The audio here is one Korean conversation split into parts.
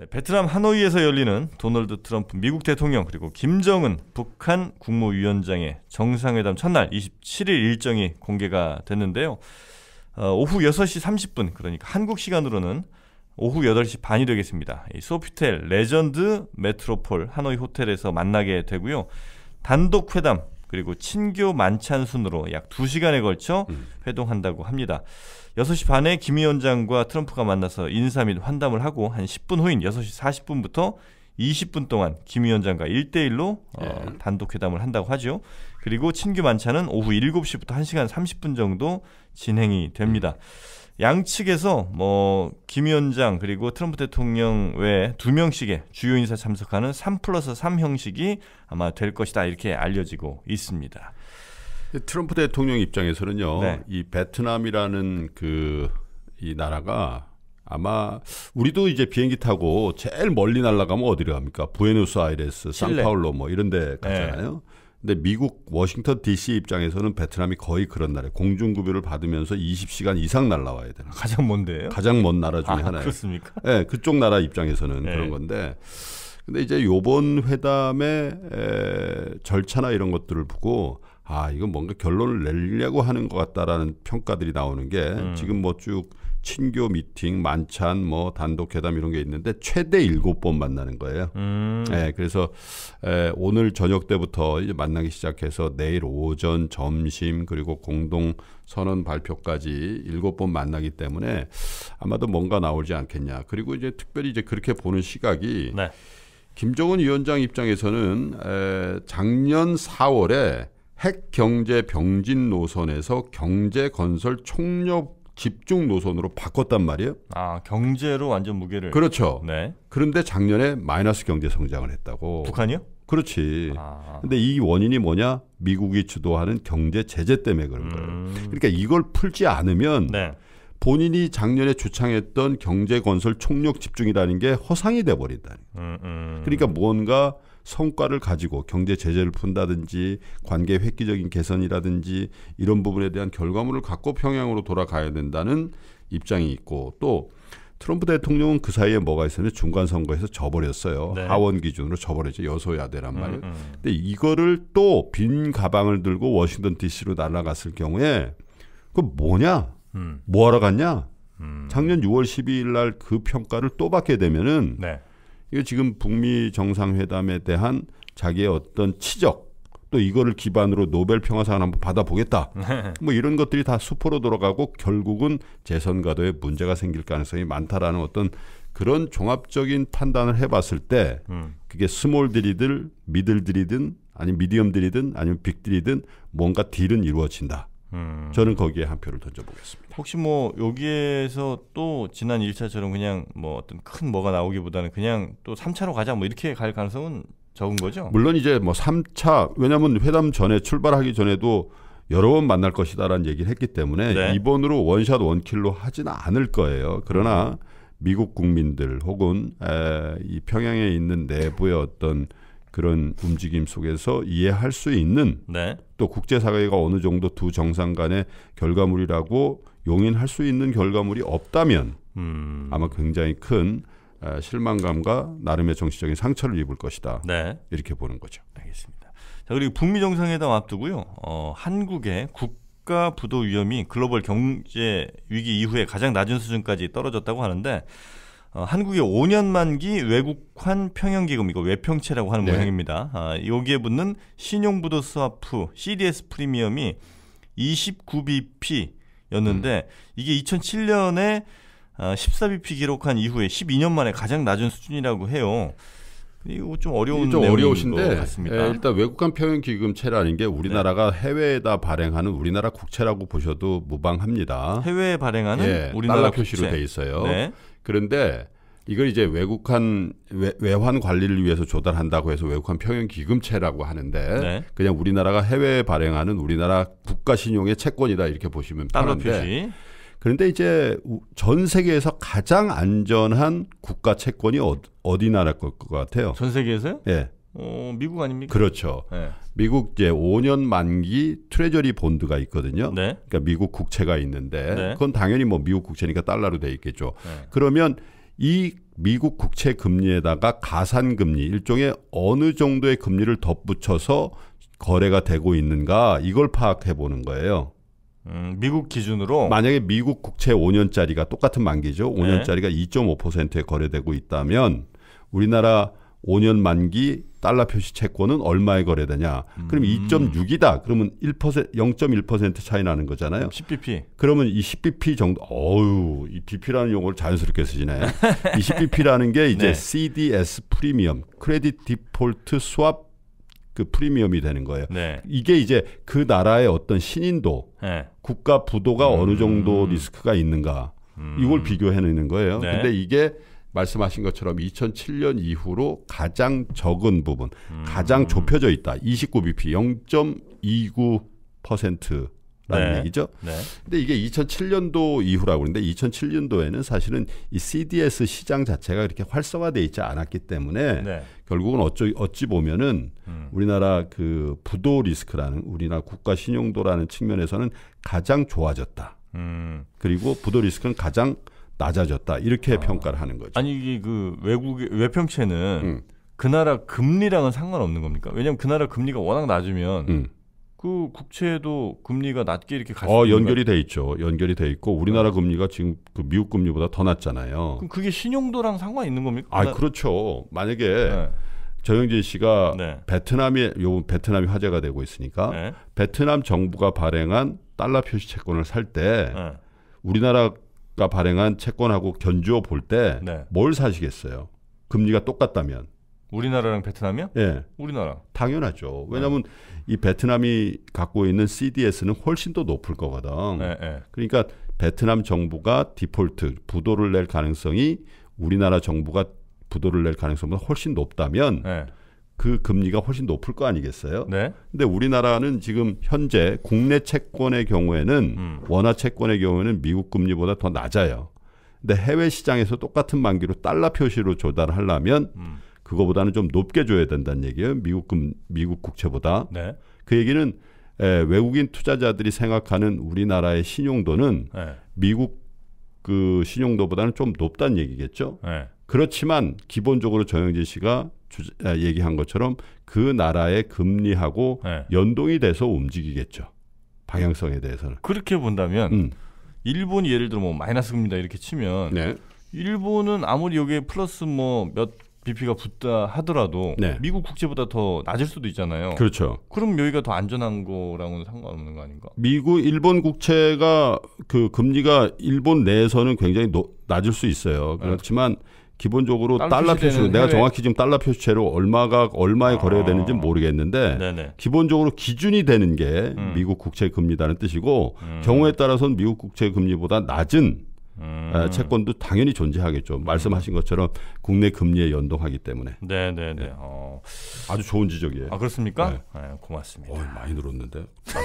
네, 베트남 하노이에서 열리는 도널드 트럼프 미국 대통령 그리고 김정은 북한 국무위원장의 정상회담 첫날 27일 일정이 공개가 됐는데요. 어, 오후 6시 30분 그러니까 한국 시간으로는 오후 8시 반이 되겠습니다. 소피텔 레전드 메트로폴 하노이 호텔에서 만나게 되고요. 단독 회담 그리고 친교 만찬 순으로 약 2시간에 걸쳐 음. 회동한다고 합니다. 6시 반에 김 위원장과 트럼프가 만나서 인사 및 환담을 하고 한 10분 후인 6시 40분부터 20분 동안 김 위원장과 1대1로 어, 예. 단독 회담을 한다고 하죠. 그리고 친규 만찬은 오후 7시부터 1시간 30분 정도 진행이 됩니다. 양측에서 뭐 김 위원장 그리고 트럼프 대통령 외에 두 명씩의 주요 인사 참석하는 3 플러스 3 형식이 아마 될 것이다 이렇게 알려지고 있습니다. 트럼프 대통령 입장에서는요, 네. 이 베트남이라는 그 이 나라가 아마 우리도 이제 비행기 타고 제일 멀리 날아가면 어디로 갑니까? 부에노스아이레스, 상파울로 뭐 이런 데 가잖아요. 네. 근데 미국 워싱턴 DC 입장에서는 베트남이 거의 그런 나라에 공중급여를 받으면서 20시간 이상 날라와야 되는 가장 먼데요? 가장 먼 나라 중에 아, 하나예요. 그렇습니까? 네, 그쪽 나라 입장에서는 네. 그런 건데. 근데 이제 요번 회담의 에, 절차나 이런 것들을 보고 아 이건 뭔가 결론을 내려고 하는 것 같다라는 평가들이 나오는 게 음. 지금 뭐 쭉 친교 미팅, 만찬, 뭐 단독 회담 이런 게 있는데 최대 일곱 번 만나는 거예요. 음. 네, 그래서 에, 예, 오늘 저녁 때부터 이제 만나기 시작해서 내일 오전, 점심 그리고 공동 선언 발표까지 일곱 번 만나기 때문에 아마도 뭔가 나오지 않겠냐. 그리고 이제 특별히 이제 그렇게 보는 시각이 네. 김정은 위원장 입장에서는 에, 작년 4월에 핵 경제 병진 노선에서 경제 건설 총력 집중 노선으로 바꿨단 말이에요. 아 경제로 완전 무게를. 그렇죠. 네. 그런데 작년에 마이너스 경제 성장을 했다고. 북한이요? 그렇지. 아. 근데 이 원인이 뭐냐? 미국이 주도하는 경제 제재 때문에 그런 거예요. 음. 그러니까 이걸 풀지 않으면 네. 본인이 작년에 주창했던 경제 건설 총력 집중이라는 게 허상이 돼 버린다. 음, 음. 그러니까 뭔가 성과를 가지고 경제 제재를 푼다든지 관계 획기적인 개선이라든지 이런 부분에 대한 결과물을 갖고 평양으로 돌아가야 된다는 입장이 있고 또 트럼프 대통령은 그 사이에 뭐가 있었냐 중간 선거에서 져버렸어요. 네. 하원 기준으로 져버렸죠. 여소야대란 말이 음, 음. 근데 이거를 또 빈 가방을 들고 워싱턴 D.C.로 날아갔을 경우에 그 뭐냐? 음. 뭐하러 갔냐? 음. 작년 6월 12일 날 그 평가를 또 받게 되면은 네. 이거 지금 북미 정상회담에 대한 자기의 어떤 치적 또 이거를 기반으로 노벨 평화상 을 한번 받아보겠다. 네. 뭐 이런 것들이 다 수포로 돌아가고 결국은 재선 가도에 문제가 생길 가능성이 많다라는 어떤 그런 종합적인 판단을 해봤을 때 음. 그게 스몰들이든 미들들이든 아니면 미디엄들이든 아니면 빅들이든 뭔가 딜은 이루어진다. 음. 저는 거기에 한 표를 던져보겠습니다. 혹시 뭐 여기에서 또 지난 1차처럼 그냥 뭐 어떤 큰 뭐가 나오기보다는 그냥 또 3차로 가자 뭐 이렇게 갈 가능성은 적은 거죠? 물론 이제 뭐 3차 왜냐하면 회담 전에 출발하기 전에도 여러 번 만날 것이다라는 얘기를 했기 때문에 네. 이번으로 원샷 원킬로 하진 않을 거예요. 그러나 음. 미국 국민들 혹은 에, 이 평양에 있는 내부의 어떤 그런 움직임 속에서 이해할 수 있는 네. 또 국제사회가 어느 정도 두 정상 간의 결과물이라고 용인할 수 있는 결과물이 없다면 음. 아마 굉장히 큰 아, 실망감과 나름의 정치적인 상처를 입을 것이다. 네. 이렇게 보는 거죠. 알겠습니다. 자 그리고 북미 정상회담 앞두고요. 어, 한국의 국가 부도 위험이 글로벌 경제 위기 이후에 가장 낮은 수준까지 떨어졌다고 하는데 어, 한국의 5년 만기 외국환 평형기금 이거 외평채라고 하는 네. 모양입니다. 아, 여기에 붙는 신용부도 스와프 CDS 프리미엄이 29bp였는데 음. 이게 2007년에 14bp 아, 기록한 이후에 12년 만에 가장 낮은 수준이라고 해요. 이거 좀 어려운 좀 어려우신데 같습니다. 예, 일단 외국환 표현 기금체라는 게 우리나라가 네. 해외에다 발행하는 우리나라 국채라고 보셔도 무방합니다. 해외에 발행하는 예, 우리나라 표시로 국채. 돼 있어요. 네. 그런데 이걸 이제 외국환 외, 환 관리를 위해서 조달한다고 해서 외국환 평형 기금채라고 하는데 네. 그냥 우리나라가 해외에 발행하는 우리나라 국가 신용의 채권이다 이렇게 보시면 달러 편한데 표시. 그런데 이제 전 세계에서 가장 안전한 국가 채권이 어, 어디 나라 것 같아요? 전 세계에서요? 예. 네. 어, 미국 아닙니까? 그렇죠. 네. 미국 이제 5년 만기 트레저리 본드가 있거든요. 네. 그러니까 미국 국채가 있는데 네. 그건 당연히 뭐 미국 국채니까 달러로 돼 있겠죠. 네. 그러면 이 미국 국채 금리에다가 가산 금리 일종의 어느 정도의 금리를 덧붙여서 거래가 되고 있는가 이걸 파악해 보는 거예요. 음, 미국 기준으로 만약에 미국 국채 5년짜리가 똑같은 만기죠. 5년짜리가 네. 2.5%에 거래되고 있다면 우리나라 5년 만기 달러 표시 채권은 얼마에 거래되냐? 음. 그럼 2.6이다. 그러면 1% 0.1% 차이 나는 거잖아요. 10bp. 그러면 이 10bp 정도 어유, 이 bp라는 용어를 자연스럽게 쓰시네. 이 10bp라는 게 이제 네. CDS 프리미엄, 크레딧 디폴트 수압 그 프리미엄이 되는 거예요. 네. 이게 이제 그 나라의 어떤 신인도, 네. 국가 부도가 음. 어느 정도 리스크가 있는가 음. 이걸 비교해내는 거예요. 네. 근데 이게 말씀하신 것처럼 2007년 이후로 가장 적은 부분, 음. 가장 좁혀져 있다. 29bp 0.29%. 라는 네. 얘기죠. 네. 근데 이게 2007년도 이후라고 그러는데 2007년도에는 사실은 이 CDS 시장 자체가 그렇게 활성화돼 있지 않았기 때문에 네. 결국은 어찌, 어찌 보면은 음. 우리나라 그 부도 리스크라는 우리나라 국가 신용도라는 측면에서는 가장 좋아졌다. 음. 그리고 부도 리스크는 가장 낮아졌다 이렇게 아. 평가를 하는 거죠. 아니 이게 그 외국의 외평채는 음. 그 나라 금리랑은 상관없는 겁니까? 왜냐하면 그 나라 금리가 워낙 낮으면 음. 그 국채도 금리가 낮게 이렇게 갈 어, 연결이 돼 있죠. 연결이 돼 있고 우리나라 아. 금리가 지금 그 미국 금리보다 더 낮잖아요. 그럼 그게 신용도랑 상관 있는 겁니까? 아, 나... 그렇죠. 만약에 네. 정영진 씨가 네. 베트남이 요 베트남이 화제가 되고 있으니까 네. 베트남 정부가 발행한 달러 표시 채권을 살때 네. 우리나라가 발행한 채권하고 견주어 볼 때뭘 네. 사시겠어요? 금리가 똑같다면 우리나라랑 베트남이요? 예. 우리나라. 당연하죠. 왜냐하면 네. 이 베트남이 갖고 있는 CDS는 훨씬 더 높을 거거든. 네, 네. 그러니까 베트남 정부가 디폴트 부도를 낼 가능성이 우리나라 정부가 부도를 낼 가능성보다 훨씬 높다면 네. 그 금리가 훨씬 높을 거 아니겠어요? 네. 근데 우리나라는 지금 현재 국내 채권의 경우에는 음. 원화 채권의 경우에는 미국 금리보다 더 낮아요. 근데 해외 시장에서 똑같은 만기로 달러 표시로 조달하려면 음. 그거보다는 좀 높게 줘야 된다는 얘기예요. 미국 금 미국 국채보다. 네. 그 얘기는 에, 외국인 투자자들이 생각하는 우리나라의 신용도는 네. 미국 그 신용도보다는 좀 높다는 얘기겠죠. 네. 그렇지만 기본적으로 정영진 씨가 주 에, 얘기한 것처럼 그 나라의 금리하고 네. 연동이 돼서 움직이겠죠. 방향성에 대해서는. 그렇게 본다면 음. 일본이 예를 들어 뭐 마이너스 금리다 이렇게 치면 네. 일본은 아무리 여기에 플러스 뭐몇 BP가 붙다 하더라도 네. 미국 국제보다 더 낮을 수도 있잖아요. 그렇죠. 그럼 여기가 더 안전한 거랑은 상관없는 거 아닌가? 미국 일본 국채가 그 금리가 일본 내에서는 굉장히 노, 낮을 수 있어요. 네. 그렇지만 기본적으로 달러 표시 내가 정확히 지금 달러 표시체로 얼마가 얼마에 아... 거래가 되는지 모르겠는데 네네. 기본적으로 기준이 되는 게 음. 미국 국채 금리라는 뜻이고 음. 경우에 따라서는 미국 국채 금리보다 낮은 음. 채권도 당연히 존재하겠죠. 말씀하신 것처럼 국내 금리에 연동하기 때문에. 네, 네, 네. 예. 어. 아주 좋은 지적이에요. 아 그렇습니까? 네. 네, 고맙습니다. 어이, 많이 늘었는데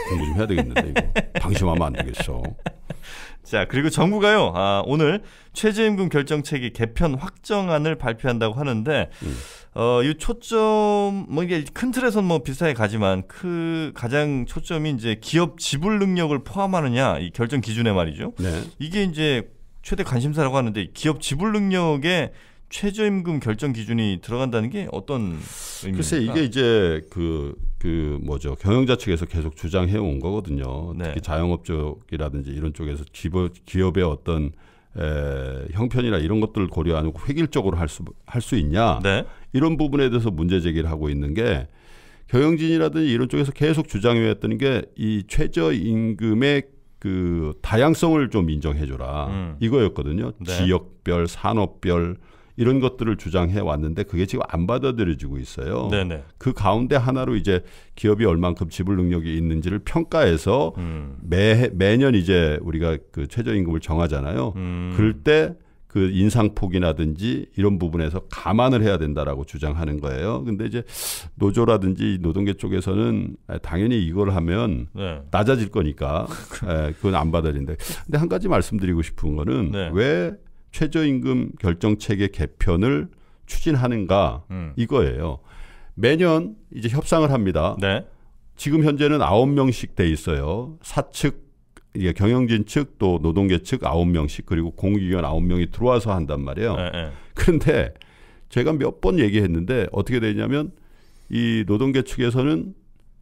공부 좀 해야 되겠는데 이거 방심하면 안 되겠어. 자 그리고 정부가요 아, 오늘 최저임금 결정체계 개편 확정안을 발표한다고 하는데 음. 어, 이 초점 뭐 이게 큰 틀에서는 뭐 비슷하게 가지만 그 가장 초점이 이제 기업 지불 능력을 포함하느냐 이 결정 기준에 말이죠. 네. 이게 이제 최대 관심사라고 하는데 기업 지불 능력에 최저임금 결정 기준이 들어간다는 게 어떤 의미입니까? 글쎄 이게 이제 그그 그 뭐죠 경영자 측에서 계속 주장해 온 거거든요. 네. 특히 자영업 쪽이라든지 이런 쪽에서 기업, 의 어떤 에, 형편이나 이런 것들을 고려 하고 획일적으로 할 수 할 수 있냐 네. 이런 부분에 대해서 문제 제기를 하고 있는 게 경영진이라든지 이런 쪽에서 계속 주장해 왔던 게 이 최저임금의 그 다양성을 좀 인정해줘라 음. 이거였거든요. 네. 지역별, 산업별 이런 것들을 주장해 왔는데 그게 지금 안 받아들여지고 있어요. 네네. 그 가운데 하나로 이제 기업이 얼만큼 지불 능력이 있는지를 평가해서 음. 매 매년 이제 우리가 그 최저임금을 정하잖아요. 음. 그럴 때그 인상폭이라든지 이런 부분에서 감안을 해야 된다라고 주장하는 거예요. 근데 이제 노조라든지 노동계 쪽에서는 당연히 이걸 하면 네. 낮아질 거니까 예, 그건 안 받아진다. 근데 한 가지 말씀드리고 싶은 거는 네. 왜 최저임금 결정체계 개편을 추진하는가 음. 이거예요. 매년 이제 협상을 합니다. 네. 지금 현재는 아홉 명씩돼 있어요. 사측 이게 경영진 측 또 노동계 측 아홉 명씩 그리고 공기관 아홉 명이 들어와서 한단 말이에요. 네, 네. 그런데 제가 몇 번 얘기했는데 어떻게 되냐면 이 노동계 측에서는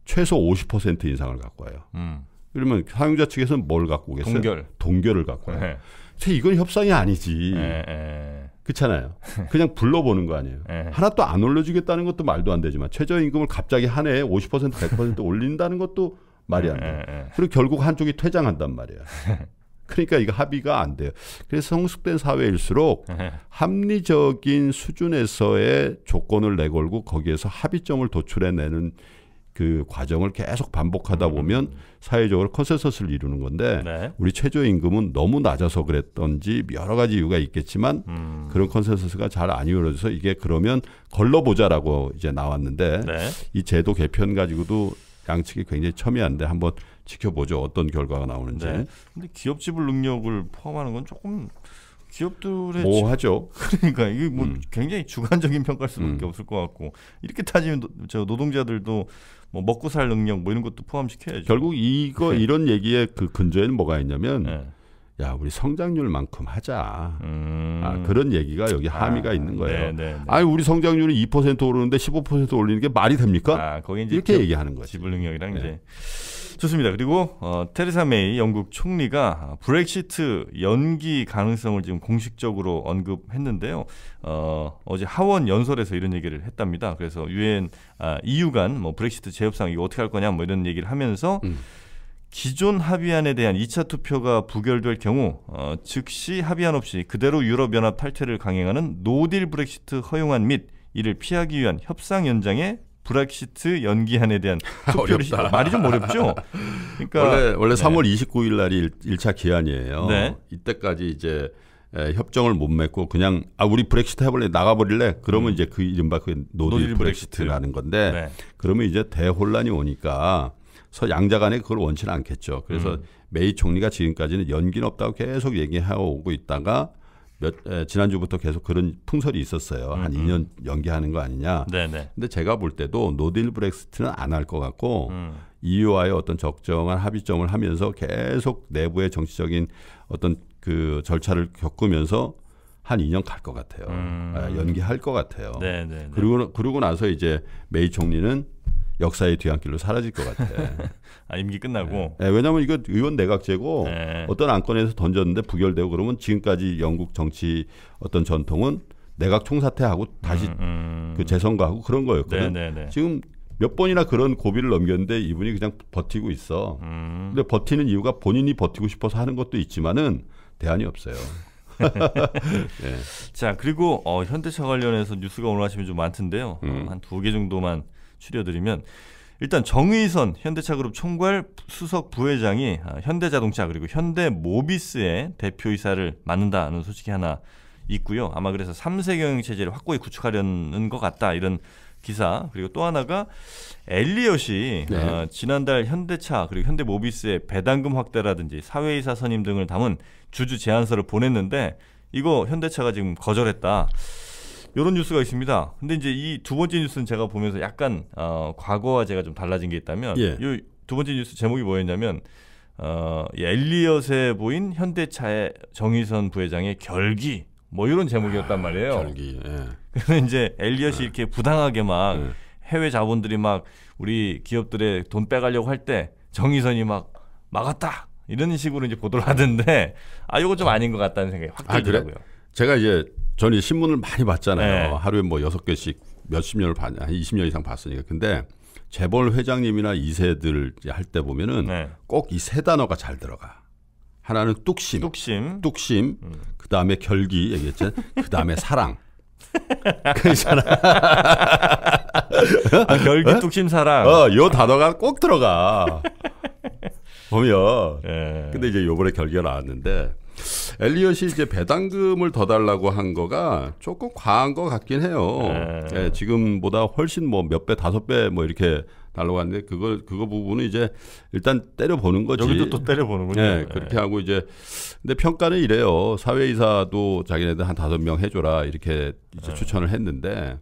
최소 50% 인상을 갖고 와요. 음. 그러면 사용자 측에서는 뭘 갖고 오겠어요? 동결. 동결을 갖고 와요. 네. 이건 협상이 아니지. 그렇잖아요. 그냥 불러보는 거 아니에요. 하나 도안 올려주겠다는 것도 말도 안 되지만 최저임금을 갑자기 한 해에 50% 100% 올린다는 것도 말이 안 예, 돼. 예, 예. 그리고 결국 한쪽이 퇴장한단 말이야. 그러니까 이거 합의가 안 돼요. 그래서 성숙된 사회일수록 합리적인 수준에서의 조건을 내걸고 거기에서 합의점을 도출해내는 그 과정을 계속 반복하다 음. 보면 사회적으로 컨센서스를 이루는 건데 네. 우리 최저임금은 너무 낮아서 그랬던지 여러 가지 이유가 있겠지만 음. 그런 컨센서스가 잘 안 이루어져서 이게 그러면 걸러보자라고 이제 나왔는데 네. 이 제도 개편 가지고도 양측이 굉장히 첨예한데 한번 지켜보죠 어떤 결과가 나오는지. 네. 근데 기업 지불 능력을 포함하는 건 조금 기업들의 뭐하죠? 그러니까 이게 뭐 음. 굉장히 주관적인 평가일 수밖에 음. 없을 것 같고 이렇게 따지면 노, 저 노동자들도 뭐 먹고 살 능력 뭐 이런 것도 포함시켜야죠. 결국 이거 네. 이런 얘기의 그 근저에는 뭐가 있냐면. 네. 야 우리 성장률만큼 하자 음. 아, 그런 얘기가 여기 아, 함의가 아, 있는 거예요. 아 우리 성장률은 2% 오르는데 15% 올리는 게 말이 됩니까? 아, 거기 이제 이렇게 기, 얘기하는 거죠. 지불 능력이랑 네. 이제 좋습니다. 그리고 어, 테레사 메이 영국 총리가 아, 브렉시트 연기 가능성을 지금 공식적으로 언급했는데요. 어, 어제 하원 연설에서 이런 얘기를 했답니다. 그래서 유엔 아, EU 간뭐 브렉시트 재협상 이거 어떻게 할 거냐 뭐 이런 얘기를 하면서 음. 기존 합의안에 대한 2차 투표가 부결될 경우 어, 즉시 합의안 없이 그대로 유럽연합 탈퇴를 강행하는 노딜 브렉시트 허용안 및 이를 피하기 위한 협상 연장에 브렉시트 연기안에 대한 투표를 어렵다. 말이 좀 어렵죠. 그러니까 원래 원래 네. 3월 29일 날이 1, 차 기한이에요. 네. 이때까지 이제 에, 협정을 못 맺고 그냥 아 우리 브렉시트 해볼래 나가버릴래 그러면 음. 이제 그 이른바 그 노딜, 노딜 브렉시트라는 브렉시트. 건데 네. 그러면 이제 대혼란이 오니까 서 양자 간에 그걸 원치는 않겠죠. 그래서 음. 메이 총리가 지금까지는 연기는 없다고 계속 얘기하고 오고 있다가 몇, 에, 지난주부터 계속 그런 풍설이 있었어요. 한 음. 2년 음. 연기하는 거 아니냐. 네네. 근데 제가 볼 때도 노딜 브렉스트는안 할 것 같고 음. EU와의 어떤 적정한 합의점을 하면서 계속 내부의 정치적인 어떤 그 절차를 겪으면서 한 2년 갈 것 같아요. 음. 아, 연기할 것 같아요. 네네. 그리고 그러고 나서 이제 메이 총리는 역사의 뒤안길로 사라질 것 같아. 아, 임기 끝나고. 네. 예. 네, 예, 왜냐하면 이거 의원 내각제고 네. 어떤 안건에서 던졌는데 부결되고 그러면 지금까지 영국 정치 어떤 전통은 내각 총사퇴하고 다시 음, 음. 그 재선거하고 그런 거였거든. 네, 네, 네, 지금 몇 번이나 그런 고비를 넘겼는데 이분이 그냥 버티고 있어. 음. 근데 버티는 이유가 본인이 버티고 싶어서 하는 것도 있지만은 대안이 없어요. 네. 자 그리고 어, 현대차 관련해서 뉴스가 오늘 아침에 좀 많던데요. 음. 한두 개 정도만 추려드리면 일단 정의선 현대차그룹 총괄 수석 부회장이 아, 현대자동차 그리고 현대모비스의 대표이사를 맡는다는 소식이 하나 있고요. 아마 그래서 3세 경영 체제를 확고히 구축하려는 것 같다 이런 기사 그리고 또 하나가 엘리엇이 네. 어, 지난달 현대차 그리고 현대모비스의 배당금 확대라든지 사회이사 선임 등을 담은 주주 제안서를 보냈는데 이거 현대차가 지금 거절했다. 이런 뉴스가 있습니다. 근데 이제 이 두 번째 뉴스는 제가 보면서 약간 어, 과거와 제가 좀 달라진 게 있다면 예. 이두 번째 뉴스 제목이 뭐였냐면 어, 예, 엘리엇에 보인 현대차의 정의선 부회장의 결기 뭐 이런 제목이었단 아, 말이에요. 아, 결기. 예. 그래서 이제 엘리엇이 예. 이렇게 부당하게 막 예. 해외 자본들이 막 우리 기업들의 돈 빼가려고 할 때 정의선이 막 막았다 이런 식으로 이제 보도를 하던데 아 이거 좀 아닌 것 같다는 생각이 확 들더라고요. 아, 그래? 제가 이제 저는 신문을 많이 봤잖아요. 네. 하루에 뭐 여섯 개씩 몇십 년을 봤, 한 20년 이상 봤으니까. 근데 재벌 회장님이나 이세들 할 때 보면은 네. 꼭이 세 단어가 잘 들어가. 하나는 뚝심, 뚝심, 뚝심. 음. 그 다음에 결기 얘기했죠그 다음에 사랑. 그잖아. 아, 결기 어? 뚝심 사랑. 어, 요 단어가 꼭 들어가. 보면. 예. 근데 이제 요번에 결기가 나왔는데 엘리엇이 이제 배당금을 더 달라고 한 거가 조금 과한 것 같긴 해요. 네, 예, 지금보다 훨씬 뭐 몇 배, 다섯 배 뭐 이렇게 달라고 하는데 그걸 그거 부분은 이제 일단 때려 보는 거지. 여기도 또 때려 보는군요. 예, 네, 그렇게 하고 이제 근데 평가는 이래요. 사회이사도 자기네들 한 다섯 명 해줘라 이렇게 이제 네. 추천을 했는데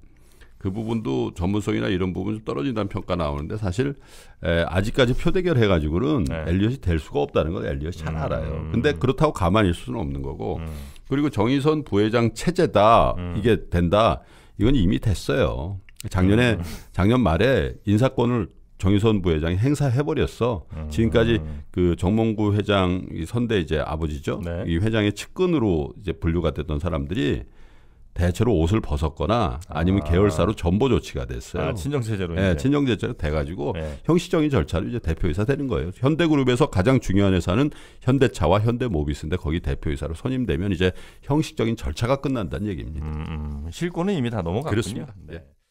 그 부분도 전문성이나 이런 부분 좀 떨어진다는 평가 나오는데 사실 에, 아직까지 표대결 해가지고는 네. 엘리엇이 될 수가 없다는 걸 엘리엇이 잘 음. 알아요. 근데 그렇다고 가만히 있을 수는 없는 거고 음. 그리고 정의선 부회장 체제다 음. 이게 된다 이건 이미 됐어요. 작년에 음. 작년 말에 인사권을 정의선 부회장이 행사해버렸어. 음. 지금까지 그 정몽구 회장 선대 이제 아버지죠. 네. 이 회장의 측근으로 이제 분류가 됐던 사람들이 대체로 옷을 벗었거나 아니면 아. 계열사로 전보 조치가 됐어요. 아, 친정체제로. 네, 친정체제로 돼가지고 네. 형식적인 절차로 이제 대표이사 되는 거예요. 현대그룹에서 가장 중요한 회사는 현대차와 현대모비스인데 거기 대표이사로 선임되면 이제 형식적인 절차가 끝난다는 얘기입니다. 음, 음. 실권은 이미 다 넘어갔군요. 그렇습니다. 네. 예.